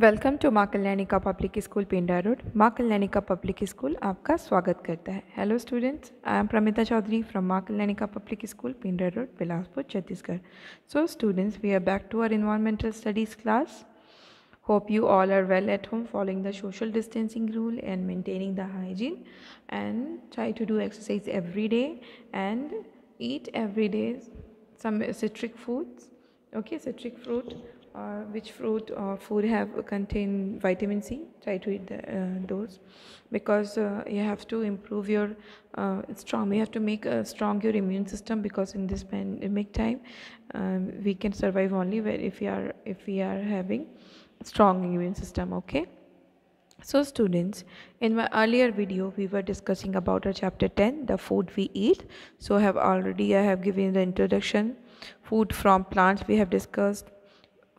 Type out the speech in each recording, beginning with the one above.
Welcome to Maa Kalyanika public school Pinda road Maa Kalyanika public school आपका स्वागत करता है hello students I am Pramita Chaudhary from Maa Kalyanika public school Pinda road Bilaspur Chhattisgarh so students we are back to our environmental studies class hope you all are well at home following the social distancing rule and maintaining the hygiene and try to do exercise every day and eat every day some citric foods okay citric fruit uh, which fruit or food have contain vitamin C. Try to eat the, uh, those because uh, you have to improve your uh, strong. You have to make a strong your immune system because in this pandemic time, um, we can survive only where if we are if we are having strong immune system. Okay. So students, in my earlier video, we were discussing about our chapter 10, the food we eat. So I have already, I have given the introduction, food from plants we have discussed,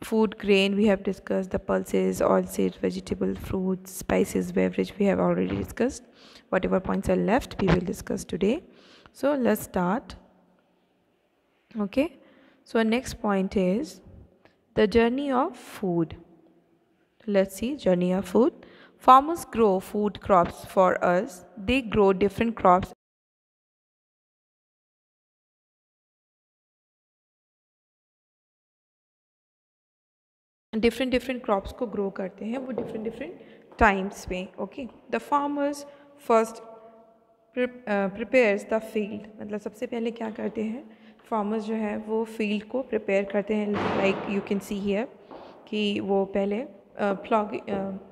food grain we have discussed the pulses oil seeds vegetable fruits spices beverage we have already discussed whatever points are left we will discuss today so let's start okay so next point is the journey of food let's see journey of food farmers grow food crops for us they grow different crops different different crops को grow करते हैं वो different different times में okay the farmers first prepares the field मतलब सबसे पहले क्या करते हैं फार्मर्स जो है वो फील्ड को प्रिपेयर करते हैं like you can see here कि वो पहले plough uh,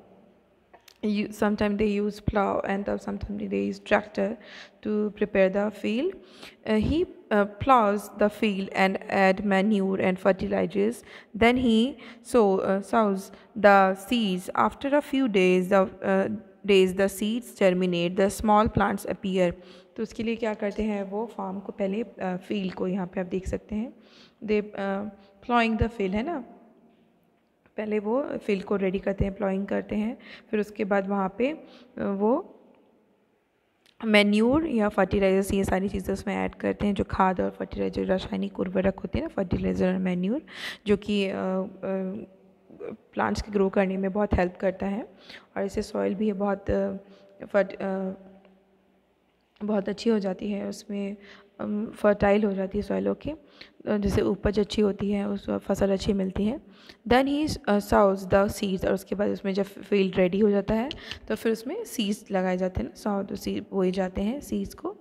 you sometimes they use plow and sometimes they use tractor to prepare the field uh, he uh, plows the field and add manure and fertilizers then he so uh, sows the seeds after a few days the uh, days the seeds germinate the small plants appear तो उसके लिए क्या करते हैं वो farm को पहले field को यहाँ पे आप देख सकते हैं दे प्लॉइंग द फील्ड है ना पहले वो फील्ड को रेडी करते हैं प्लॉइंग करते हैं फिर उसके बाद वहाँ पे वो मैन्यूर या फर्टिलाइजर्स ये सारी चीज़ें उसमें ऐड करते हैं जो खाद और फर्टिलाइजर रासायनिक उर्वरक होते हैं ना फर्टिलाइज़र और मैन्यूर जो कि प्लांट्स के ग्रो करने में बहुत हेल्प करता है और इससे सॉइल भी बहुत फर्ट बहुत अच्छी हो जाती है उसमें फर्टाइल हो जाती है सॉइल ओके जैसे उपज अच्छी होती है उस फसल अच्छी मिलती है देन ही साउज द सीड्स और उसके बाद उसमें जब फील्ड रेडी हो जाता है तो फिर उसमें सीड्स लगाए जाते हैं ना सीड बोए जाते हैं सीड्स को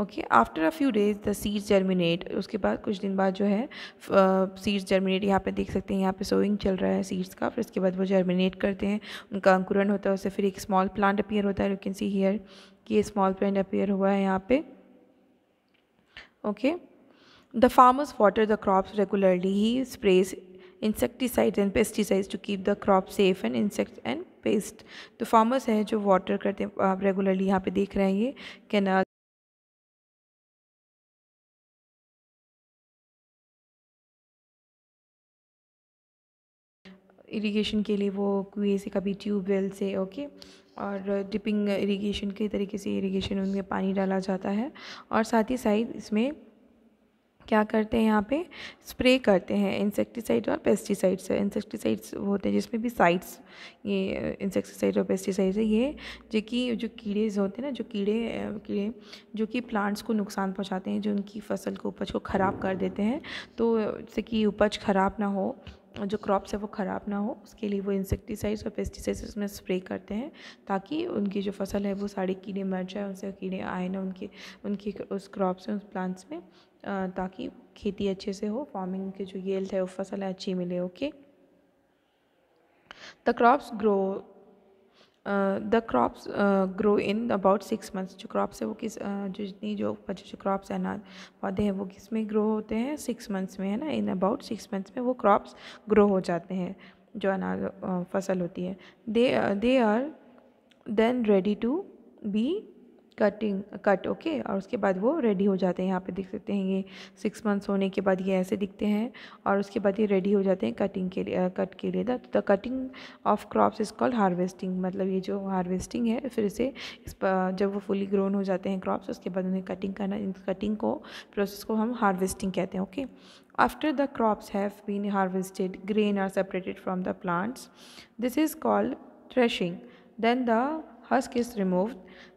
okay after a few days the seeds germinate उसके बाद कुछ दिन बाद जो है सीड्स जर्मिनेट यहाँ पे देख सकते हैं यहाँ पे सोइंग चल रहा है सीड्स का फिर उसके बाद वो जर्मिनेट करते हैं उनका अंकुरन होता है उससे फिर एक स्मॉल प्लांट अपीयर होता है यू कैन सी हियर कि स्मॉल प्लांट अपीयर हुआ है यहाँ पर okay the farmers water the crops regularly he sprays insecticide and pesticides to keep the crop safe and insect and pest तो farmers हैं जो वाटर करते हैं आप रेगुलरली यहाँ पे देख रहे हैं ये कैनाल इरीगेशन के लिए वो कुएँ से कभी ट्यूबवेल से ओके okay? और डिपिंग इरिगेशन के तरीके से इरिगेशन उनमें पानी डाला जाता है और साथ ही साइड इसमें क्या करते हैं यहाँ पे स्प्रे करते हैं इंसेक्टिसाइड और पेस्टिसाइड्स इंसेक्टिसाइड्स होते हैं जिसमें भी साइड्स ये इंसेक्टिसाइड और पेस्टिसाइड्स है ये जो कि जो कीड़े होते हैं ना जो कीड़े कीड़े जो कि प्लांट्स को नुकसान पहुँचाते हैं जो उनकी फसल को उपज को ख़राब कर देते हैं तो जैसे कि उपज ख़राब ना हो जो क्रॉप्स है वो ख़राब ना हो उसके लिए वो इंसेक्टिसाइड्स और पेस्टिसाइड्स उसमें स्प्रे करते हैं ताकि उनकी जो फसल है वो सारे कीड़े मर जाए उनसे कीड़े आए ना उनके उनकी उस क्रॉप्स में उस प्लांट्स में ताकि खेती अच्छे से हो फार्मिंग की जो येल्थ है वो फसल है अच्छी मिले okay the crops grow the crops grow in about six months जो क्रॉप्स है वो किस uh, जो जितनी जो उपज जो क्रॉप्स अनाज पौधे हैं वो किस में ग्रो होते हैं सिक्स मंथ्स में है ना इन अबाउट सिक्स मंथ्स में वो क्रॉप्स ग्रो हो जाते हैं जो अनाज uh, फसल होती है they they are then ready to be cutting cut okay और उसके बाद वो रेडी हो जाते हैं यहाँ पे देख सकते हैं ये सिक्स मंथ्स होने के बाद ये ऐसे दिखते हैं और उसके बाद ये रेडी हो जाते हैं कटिंग के लिए कट के लिए the cutting of crops is called harvesting मतलब ये जो हार्वेस्टिंग है फिर से इस जब वो फुली ग्रोन हो जाते हैं क्रॉप्स उसके बाद उन्हें कटिंग करना इन कटिंग को प्रोसेस को हम हार्वेस्टिंग कहते हैं okay after the crops have been harvested grain are separated from the plants this is called threshing Then the husk is remove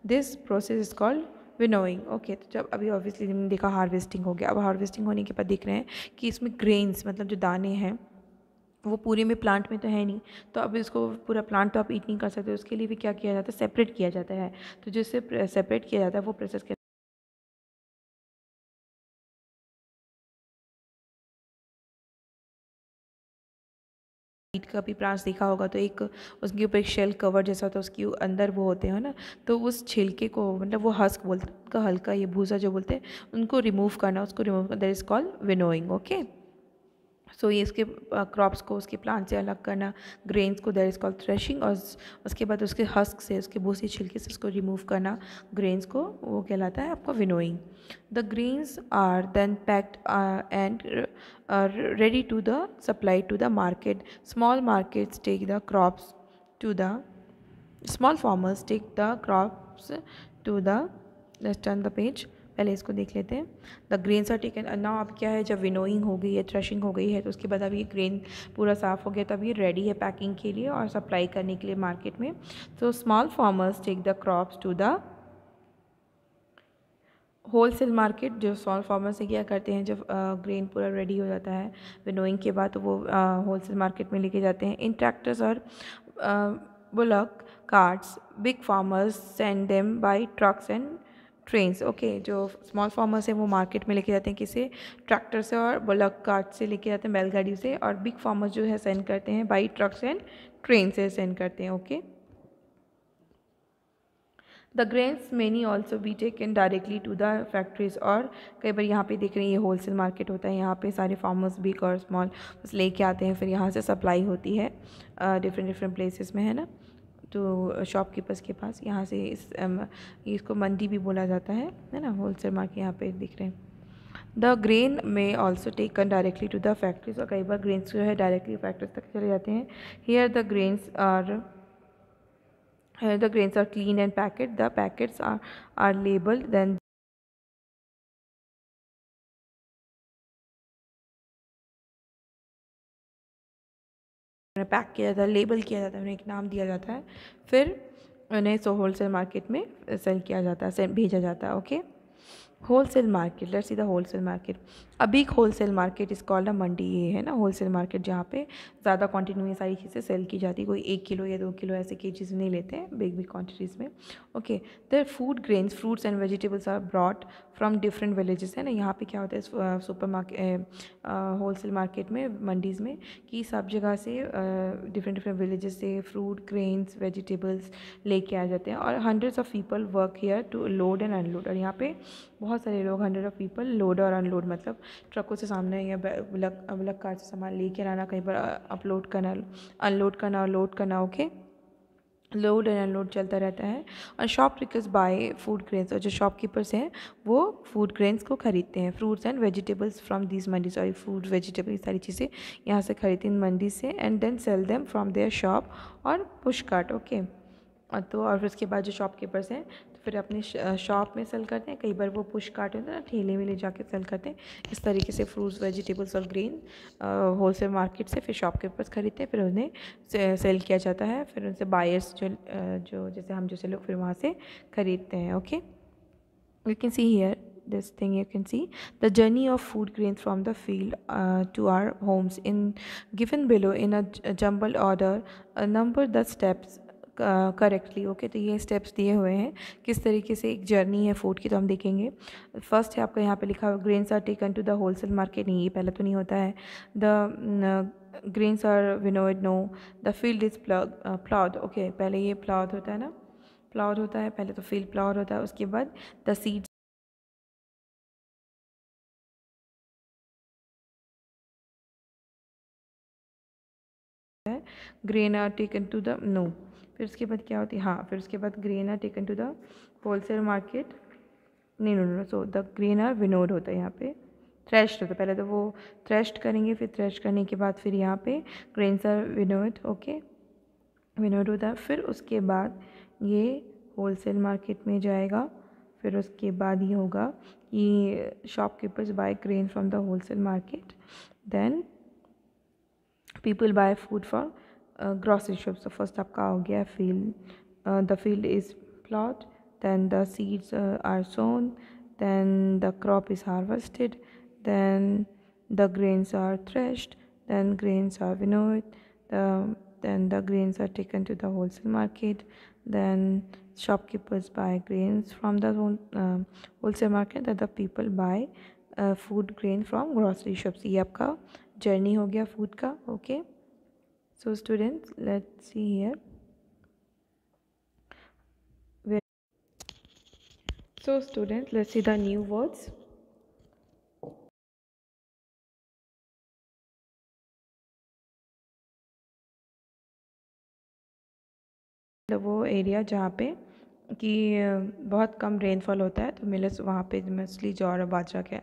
this process is called winnowing okay तो जब अभी obviously हमने देखा harvesting हो गया अब हार्वेस्टिंग होने के बाद देख रहे हैं कि इसमें ग्रेन्स मतलब जो दाने हैं वो पूरे में प्लांट में तो है नहीं तो अब इसको पूरा प्लांट तो आप ईट नहीं कर सकते उसके लिए भी क्या किया जाता है सेपरेट किया जाता है तो जिससे सेपरेट किया जाता है वो प्रोसेस ईट का भी प्लांट्स देखा होगा तो एक उसके ऊपर एक शेल कवर जैसा होता है उसके अंदर वो होते हैं ना तो उस छिलके को मतलब वो हस्क बोलते हैं उनका हल्का ये भूसा जो बोलते हैं उनको रिमूव करना उसको रिमूव करना that is called winnowing okay so so, ये इसके क्रॉप्स को उसके प्लांट से अलग करना ग्रेन्स को दैट इज़ कॉल थ्रेशिंग और उसके बाद उसके हस्क से उसके भूसे छिलके से उसको रिमूव करना ग्रेन्स को वो कहलाता है आपका winnowing the grains are then packed and ready to the supply to the market small markets take the crops to the small farmers take the crops to dust on the page पहले इसको देख लेते हैं the grains are taken ना अब क्या है जब विनोइंग हो गई है थ्रेशिंग हो गई है तो उसके बाद अब ये ग्रेन पूरा साफ़ हो गया तो अब ये रेडी है पैकिंग के लिए और सप्लाई करने के लिए मार्केट में तो small farmers take the crops to the wholesale market जो स्मॉल फार्मर्स से क्या करते हैं जब ग्रेन पूरा रेडी हो जाता है विनोइंग के बाद तो वो होल सेल मार्केट में लेके जाते हैं इन ट्रैक्टर्स और bullock carts big farmers send them by trucks and trains okay जो स्मॉल फार्मर्स हैं वो मार्केट में लेके जाते हैं किसे ट्रैक्टर से और बलक कार्ट से लेके जाते हैं बैलगाड़ी से और बिग फार्मर्स जो है सेंड करते हैं बाई ट्रक्स एंड ट्रेन से सेंड करते हैं okay the grains many also be in directly to the factories और कई बार यहाँ पे देख रहे हैं ये होलसेल मार्केट होता है यहाँ पे सारे फार्मर्स बिग और स्मॉल बस लेके आते हैं फिर यहाँ से सप्लाई होती है डिफरेंट डिफरेंट प्लेसेस में है ना तो शॉपकीपर्स के पास यहाँ से इस इसको मंडी भी बोला जाता है है ना होल सेल मार्केट यहाँ पे दिख रहे हैं the grain may also taken directly to the factories और कई बार ग्रेन्स जो है डायरेक्टली फैक्ट्रीज तक चले जाते हैं here the grains are the grains are clean and packet the packets are are labelled then उन्हें पैक किया जाता है लेबल किया जाता है उन्हें एक नाम दिया जाता है फिर उन्हें सो होल सेल मार्केट में सेल किया जाता है भेजा जाता है okay wholesale market let's see the wholesale market a big wholesale market is called a mandi ये है ना होलसेल मार्केट जहाँ पे ज़्यादा क्वान्टिटी में सारी चीज़ें सेल की जाती कोई एक किलो या दो किलो ऐसे के चीज़ नहीं लेते हैं बिग बिग क्वान्टिटीज़ में okay there food grains fruits and vegetables are brought from different villages है ना यहाँ पे क्या होता है सुपर मार्केट सेल मार्केट में मंडीज़ में कि सब जगह से डिफरेंट डिफरेंट विलेजेस से फ्रूट ग्रेन्स वेजिटेबल्स लेके आ जाते हैं और hundreds of people work here to load and unload और यहाँ पे बहुत सारे लोग हंड्रेड ऑफ पीपल लोड और अनलोड मतलब ट्रकों से सामने या लग लग कार से सामान कर आना कहीं पर अपलोड करना अनलोड करना और लोड करना ओके लोड एंड अनलोड चलता रहता है और shop pickers buy food grains और जो शॉपकीपर्स हैं वो फूड ग्रेन्स को ख़रीदते हैं fruits and vegetables from these mandi sorry fruit vegetable ये सारी चीज़ें यहाँ से खरीदती हैं मंडी से and then sell them from their shop और पुश कार्ट ओके तो और फिर उसके बाद जो शॉपकीपर्स हैं फिर अपने शॉप में सेल करते हैं कई बार वो पुश काट होते हैं ना ठेले में ले जाके सेल करते हैं इस तरीके से फ्रूट्स वेजिटेबल्स और ग्रीन होल सेल मार्केट से फिर शॉप के पास ख़रीदते हैं फिर उन्हें सेल किया जाता है फिर उनसे बायर्स जो जो जैसे हम जैसे लोग फिर वहाँ से ख़रीदते हैं okay you can see here this thing you can see the journey of food grain from the field to our homes in given below in a jumble order number the steps correctly okay तो ये steps दिए हुए हैं किस तरीके से एक journey है फूड की तो हम देखेंगे फर्स्ट है आपका यहाँ पे लिखा हुआ grains are taken to the wholesale market नहीं ये पहले तो नहीं होता है the grains are winnowed no the field is ploughed okay पहले ये प्लाउड होता है ना प्लाउड होता है पहले तो फील्ड प्लाउड होता है उसके बाद the seeds grain are taken to the no फिर उसके बाद क्या होती है हाँ फिर उसके बाद grain are taken to the wholesale market नहीं no so the grain are winnowed होता है यहाँ पे थ्रेश्ड होता है पहले तो वो थ्रेश्ड करेंगे फिर थ्रेस्ट करने के बाद फिर यहाँ पे grains are winnowed okay winnowed होता है फिर उसके बाद ये होलसेल मार्केट में जाएगा फिर उसके बाद ये होगा कि shopkeepers buy grain from the wholesale market then people buy food for So first, so first आपका हो field. Uh, the field is is then the seeds seeds uh, are sown. then the crop is harvested then the grains are threshed then grains are winnowed the, then the grains are taken to the wholesale market then shopkeepers buy grains from the uh, wholesale market that the people buy uh, food grain from grocery shops Ye आपका journey हो गया food ka, okay so students let's see here so students let's see the new words वो area जहाँ पे कि बहुत कम rainfall होता है तो मिलट्स वहाँ पे मोस्टली जौर और बाजरा के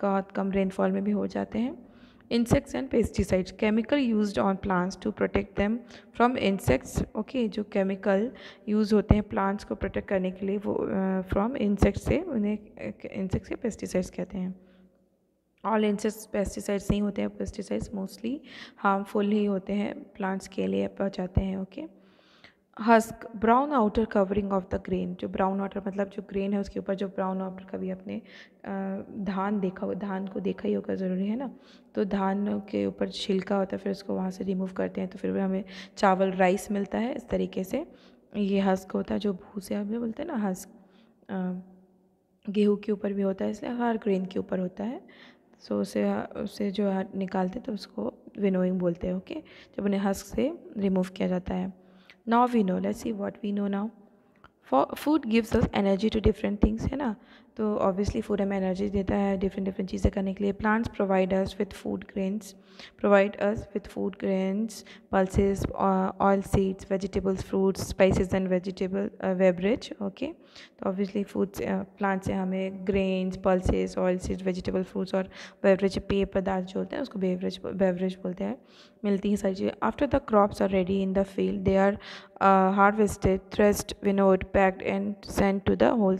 बहुत कम रेनफॉल में भी हो जाते हैं insects and pesticides chemical use on plants to protect them from insects okay जो केमिकल यूज़ होते हैं प्लांट्स को प्रोटेक्ट करने के लिए वो फ्रॉम इंसेक्ट्स से उन्हें इंसेक्ट्स से पेस्टिसाइड्स कहते हैं ऑल इंसेक्ट्स पेस्टिसाइड्स नहीं होते हैं पेस्टिसाइड्स मोस्टली हार्मफुल ही होते हैं प्लांट्स के लिए पहुँचाते हैं okay okay? Husk brown outer covering of the grain जो ब्राउन आउटर मतलब जो ग्रेन है उसके ऊपर जो ब्राउन आउटर कभी अपने धान देखा हो धान को देखा ही होगा ज़रूरी है ना तो धान के ऊपर छिलका होता है फिर उसको वहाँ से रिमूव करते हैं तो फिर हमें चावल राइस मिलता है इस तरीके से ये हस्क होता है जो भूसे हमें बोलते हैं ना हस्क गेहूँ के ऊपर भी होता है इसलिए हर ग्रेन के ऊपर होता है सो तो उसे उसे जो निकालते हैं तो उसको विनोइंग बोलते हैं ओके जब उन्हें हस्क से रिमूव किया जाता है now we know let's see what we know now for food gives us energy to different things है ना तो ऑब्वियसली फूड हमें एनर्जी देता है डिफरेंट डिफरेंट चीज़ें करने के लिए plants provide us with food grains provide us with food grains pulses oil seeds vegetables fruits spices and vegetable beverage okay तो ऑब्वियसली फूड्स प्लांट्स से हमें grains pulses oil seeds vegetable fruits और beverage पेय पदार्थ जो होते हैं उसको बेवरेज बेवरेज बोलते हैं मिलती हैं सारी चीज़ें after the crops are ready in the field they are harvested threshed winnowed packed and send to the 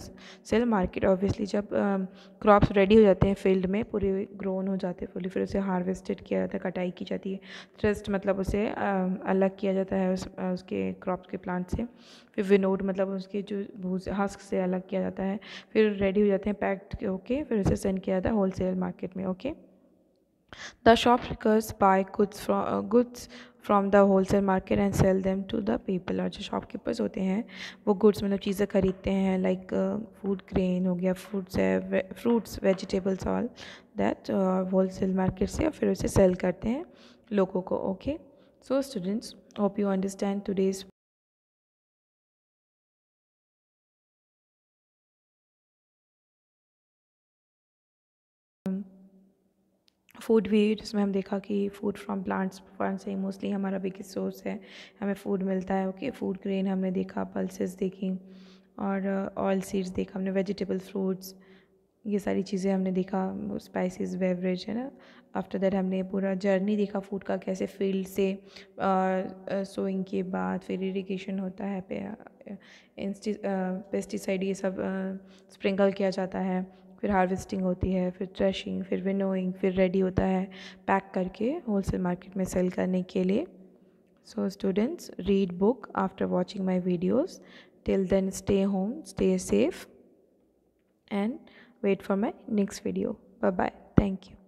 wholesale market of obviously जब क्रॉप्स रेडी हो जाते हैं फील्ड में पूरे ग्रोन हो जाते हैं फुली फिर उसे हार्वेस्टेड किया जाता है कटाई की जाती है थ्रेस्ट मतलब उसे अलग किया जाता है उस, उसके क्रॉप्स के प्लांट से फिर विनोड मतलब उसके जो भूस हस्क से अलग किया जाता है फिर रेडी हो जाते हैं पैक्ड होके फिर उसे सेंड किया जाता है होल मार्केट में okay the shop recurs buy goods fro goods from the wholesale market and sell them to the people और जो शॉपकीपर्स होते हैं वो गुड्स मतलब चीज़ें खरीदते हैं लाइक फूड ग्रेन हो गया फ्रूट्स है fruits vegetables all that wholesale market से और फिर उसे सेल करते हैं लोगों को okay so students hope you understand today's food भी जिसमें हम देखा कि फूड फ्रॉम प्लांट्स प्लांट्स से मोस्टली हमारा बिगेस्ट सोर्स है हमें फूड मिलता है ओके फूड ग्रेन हमने देखा पल्सेस देखी और ऑयल uh, सीड्स देखा हमने वेजिटेबल फ्रूट्स ये सारी चीज़ें हमने देखा स्पाइसेस बेवरेज है ना आफ्टर दैट हमने पूरा जर्नी देखा फूड का कैसे फील्ड से सोइंग uh, uh, के बाद फिर इरीगेशन होता है पे पेस्टिसाइड ये सब स्प्रिंकल किया जाता है फिर हार्वेस्टिंग होती है फिर थ्रेशिंग फिर विनोइंग फिर रेडी होता है पैक करके होलसेल मार्केट में सेल करने के लिए so students read book after watching my videos till then stay home stay safe and wait for my next video bye bye thank you